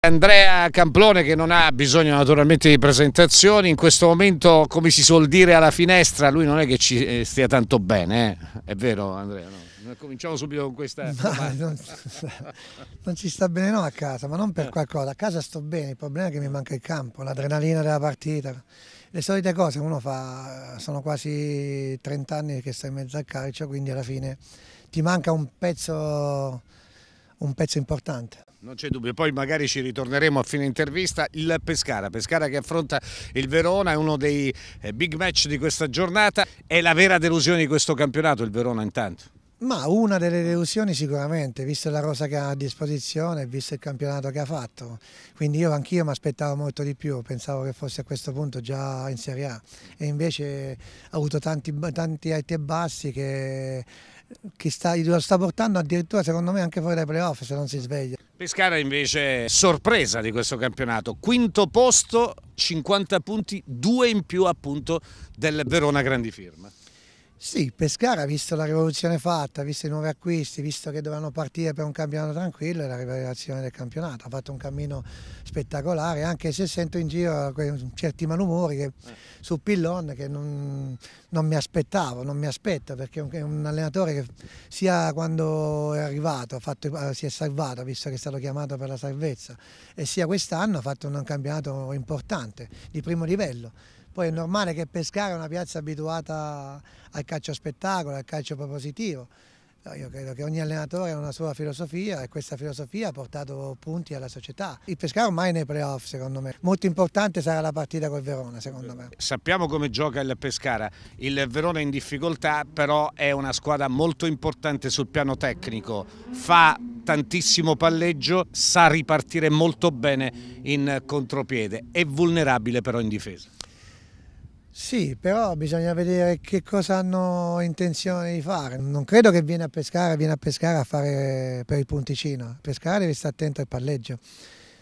Andrea Camplone che non ha bisogno naturalmente di presentazioni, in questo momento come si suol dire alla finestra, lui non è che ci eh, stia tanto bene, eh? è vero Andrea? No? Cominciamo subito con questa... Non, non, ci sta bene no a casa, ma non per eh. qualcosa, a casa sto bene, il problema è che mi manca il campo, l'adrenalina della partita, le solite cose uno fa, sono quasi 30 anni che sto in mezzo al calcio, quindi alla fine ti manca un pezzo, un pezzo importante. Non c'è dubbio, poi magari ci ritorneremo a fine intervista. Il Pescara, Pescara che affronta il Verona, è uno dei eh, big match di questa giornata. È la vera delusione di questo campionato il Verona intanto? Ma una delle delusioni sicuramente, visto la rosa che ha a disposizione, visto il campionato che ha fatto. Quindi io anch'io mi aspettavo molto di più, pensavo che fosse a questo punto già in Serie A. E invece ha avuto tanti, tanti alti e bassi che, che sta, lo sta portando addirittura secondo me anche fuori dai playoff se non si sveglia. Pescara invece sorpresa di questo campionato, quinto posto, 50 punti, due in più appunto del Verona Grandi Firma. Sì, Pescara, visto la rivoluzione fatta, visto i nuovi acquisti, visto che dovevano partire per un campionato tranquillo, è la rivelazione del campionato. Ha fatto un cammino spettacolare, anche se sento in giro certi malumori che, eh. su Pillon che non, non, mi aspettavo, non mi aspetto, perché è un allenatore che sia quando è arrivato fatto, eh, si è salvato, visto che è stato chiamato per la salvezza, e sia quest'anno ha fatto un campionato importante, di primo livello poi è normale che Pescara è una piazza abituata al calcio spettacolo, al calcio propositivo. Io credo che ogni allenatore ha una sua filosofia e questa filosofia ha portato punti alla società. Il Pescara ormai nei playoff secondo me. Molto importante sarà la partita col Verona secondo me. Sappiamo come gioca il Pescara. Il Verona è in difficoltà però è una squadra molto importante sul piano tecnico. Fa tantissimo palleggio, sa ripartire molto bene in contropiede. È vulnerabile però in difesa. Sì, però bisogna vedere che cosa hanno intenzione di fare. Non credo che viene a pescare, viene a pescare a fare per il punticino. Pescare deve stare attento al palleggio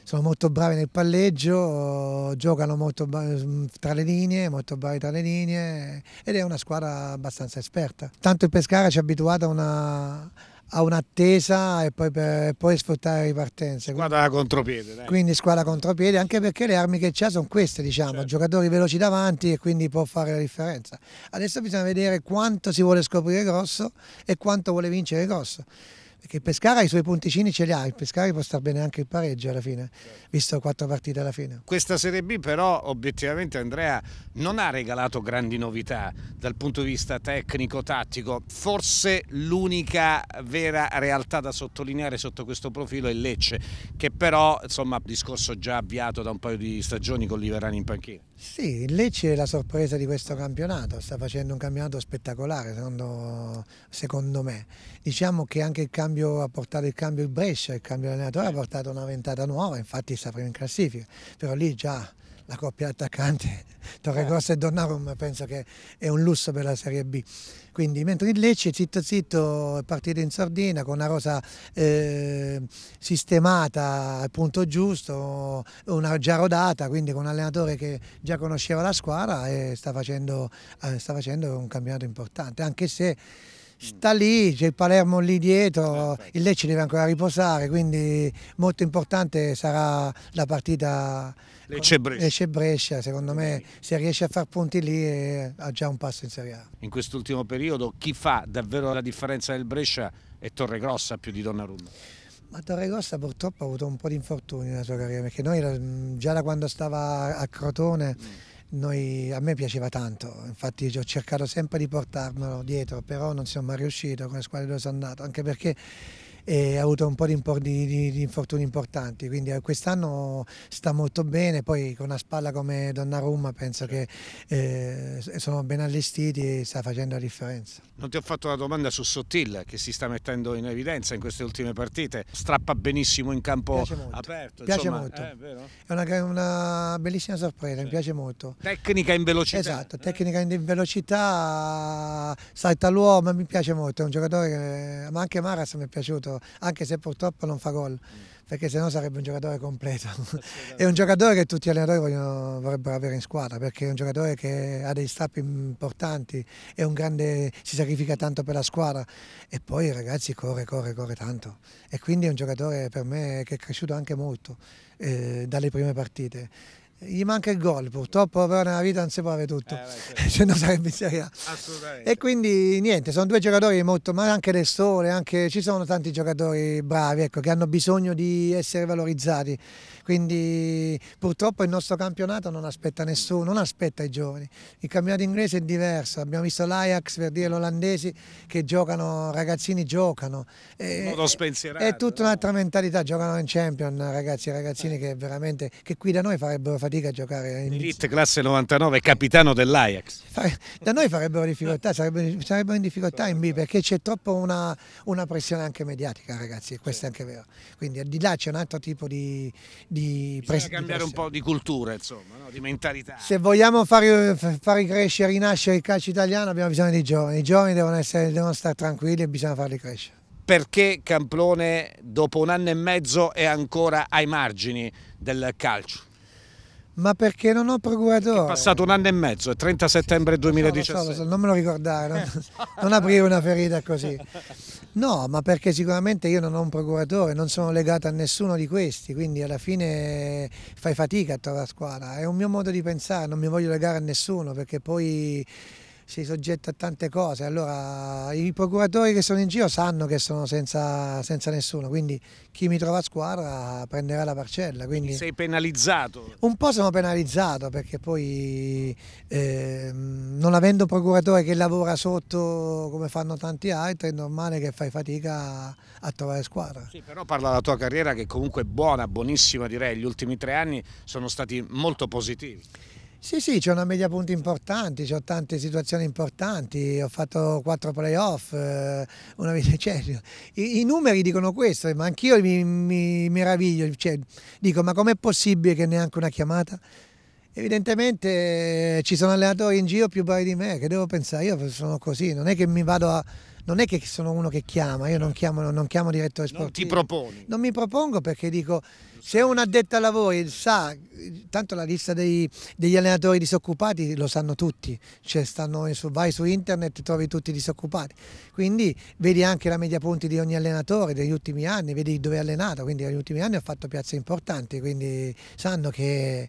sono molto bravi nel palleggio, giocano molto mm, tra le linee, molto bravi tra le linee ed è una squadra abbastanza esperta. Tanto il Pescara ci ha abituato a una a un'attesa e poi, per, poi sfruttare le ripartenze. Squadra contropiede. Dai. Quindi squadra contropiede, anche perché le armi che c'ha sono queste, diciamo, certo. giocatori veloci davanti e quindi può fare la differenza. Adesso bisogna vedere quanto si vuole scoprire grosso e quanto vuole vincere grosso che Pescara i suoi punticini ce li ha, il Pescara può star bene anche il pareggio alla fine, visto quattro partite alla fine. Questa Serie B però obiettivamente Andrea non ha regalato grandi novità dal punto di vista tecnico-tattico, forse l'unica vera realtà da sottolineare sotto questo profilo è Lecce, che però insomma discorso già avviato da un paio di stagioni con Liverani in panchina. Sì, Lecce è la sorpresa di questo campionato, sta facendo un campionato spettacolare secondo, secondo me. Diciamo che anche il cambio cambio, a portare il cambio il Brescia, il cambio allenatore ha portato una ventata nuova, infatti prima in classifica, però lì già la coppia attaccante Torregrossa eh. e Donnarumma penso che è un lusso per la Serie B. Quindi mentre il Lecce zitto zitto è partito in sordina con una rosa eh, sistemata al punto giusto, una già rodata, quindi con un allenatore che già conosceva la squadra e sta facendo, eh, sta facendo un campionato importante, anche se Mm. sta lì, c'è il Palermo lì dietro, il eh, certo. Lecce deve ancora riposare, quindi molto importante sarà la partita Lecce-Brescia. secondo me se riesce a far punti lì eh, ha già un passo in Serie A. In quest'ultimo periodo chi fa davvero la differenza del Brescia è Torre Grossa più di Donnarumma? Ma Grossa purtroppo ha avuto un po' di infortuni nella sua carriera, perché noi mm, già da quando stava a Crotone... Mm noi, a me piaceva tanto, infatti ho cercato sempre di portarmelo dietro, però non sono mai riuscito con le squadre dove sono andato, anche perché e ha avuto un po' di, di, di, infortuni importanti, quindi eh, quest'anno sta molto bene, poi con una spalla come Donnarumma penso che certo. eh, sono ben allestiti e sta facendo la differenza. Non ti ho fatto la domanda su Sottil che si sta mettendo in evidenza in queste ultime partite, strappa benissimo in campo molto. aperto. Piace insomma, molto, è, eh, è una, una, bellissima sorpresa, sì. mi piace molto. Tecnica in velocità. Esatto, eh. tecnica in velocità, salta l'uomo, mi piace molto, è un giocatore che... ma anche Maras mi è piaciuto anche se purtroppo non fa gol, mm. perché sennò sarebbe un giocatore completo. è un giocatore che tutti gli allenatori vogliono, vorrebbero avere in squadra, perché è un giocatore che ha dei strappi importanti, è un grande, si sacrifica tanto per la squadra e poi ragazzi corre, corre, corre tanto. E quindi è un giocatore per me che è cresciuto anche molto eh, dalle prime partite gli manca il gol purtroppo però nella vita non si può avere tutto eh, certo. se sarebbe in Serie A e quindi niente sono due giocatori molto ma anche del sole anche, ci sono tanti giocatori bravi ecco, che hanno bisogno di essere valorizzati quindi purtroppo il nostro campionato non aspetta nessuno non aspetta i giovani il campionato inglese è diverso abbiamo visto l'Ajax per dire l'olandesi che giocano ragazzini giocano è, è tutta eh. un'altra mentalità giocano in champion ragazzi e ragazzini eh. che veramente che qui da noi farebbero fatica a giocare. In... classe 99, capitano dell'Ajax. Da noi farebbero difficoltà, sarebbero, in difficoltà in B perché c'è troppo una, una, pressione anche mediatica ragazzi e questo è anche vero. Quindi di là c'è un altro tipo di... di Bisogna cambiare un po' di cultura insomma, no? di mentalità. Se vogliamo far, far crescere, rinascere il calcio italiano abbiamo bisogno di giovani, i giovani devono, essere, devono stare tranquilli e bisogna farli crescere perché Camplone dopo un anno e mezzo è ancora ai margini del calcio? Ma perché non ho procuratore? È passato un anno e mezzo, è 30 settembre 2017. No, so, non me lo ricordare, non, eh. non aprire una ferita così. No, ma perché sicuramente io non ho un procuratore, non sono legato a nessuno di questi, quindi alla fine fai fatica a trovare squadra. È un mio modo di pensare, non mi voglio legare a nessuno perché poi sei soggetto a tante cose, allora i procuratori che sono in giro sanno che sono senza, senza nessuno, quindi chi mi trova a squadra prenderà la parcella. Quindi sei penalizzato? Un po' sono penalizzato perché poi eh, non avendo un procuratore che lavora sotto come fanno tanti altri è normale che fai fatica a, a trovare squadra. Sì, però parla della tua carriera che comunque è buona, buonissima direi, gli ultimi tre anni sono stati molto positivi. Sì, sì, c'è una media punti importante, ho tante situazioni importanti, ho fatto quattro playoff, eh, una... cioè, i, i, numeri dicono questo, ma anch'io mi, mi, meraviglio, cioè, dico ma com'è possibile che neanche una chiamata? Evidentemente eh, ci sono allenatori in giro più bravi di me, che devo pensare, io sono così, non è che mi vado a non è che sono uno che chiama, io non eh. chiamo, non chiamo direttore sportivo. Non ti proponi? Non mi propongo perché dico, se un addetto a lavori sa, tanto la lista dei, degli allenatori disoccupati lo sanno tutti, cioè stanno, vai su internet e trovi tutti disoccupati, quindi vedi anche la media punti di ogni allenatore degli ultimi anni, vedi dove è allenato, quindi negli ultimi anni ha fatto piazze importanti, quindi sanno che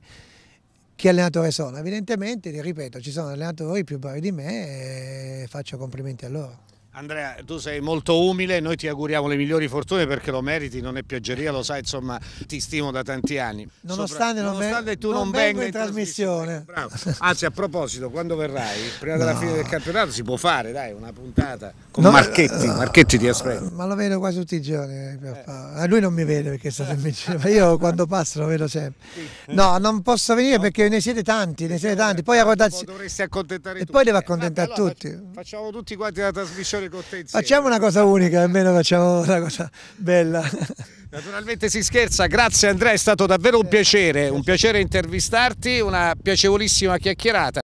che allenatore sono. Evidentemente, ripeto, ci sono allenatori più bravi di me e faccio complimenti a loro. Andrea, tu sei molto umile, noi ti auguriamo le migliori fortune perché lo meriti, non è piaggeria, lo sai, insomma, ti stimo da tanti anni. Nonostante, Sopra, non nonostante tu non, non venga in trasmissione. trasmissione. Anzi, a proposito, quando verrai, prima no. della fine del campionato, si può fare, dai, una puntata con no, Marchetti, no, eh, Marchetti ti aspetta. Ma lo vedo quasi tutti i giorni, eh, eh. eh. lui non mi vede perché sta sempre in giro, ma io quando passo lo vedo sempre. No, non posso venire perché ne siete tanti, ne siete tanti, poi accordarsi... Dovresti accontentare E tutti. poi devo accontentare eh, allora, tutti. Facciamo tutti quanti la trasmissione Facciamo una cosa unica, almeno facciamo una cosa bella. Naturalmente si scherza, grazie Andrea, è stato davvero un piacere, un piacere intervistarti, una piacevolissima chiacchierata.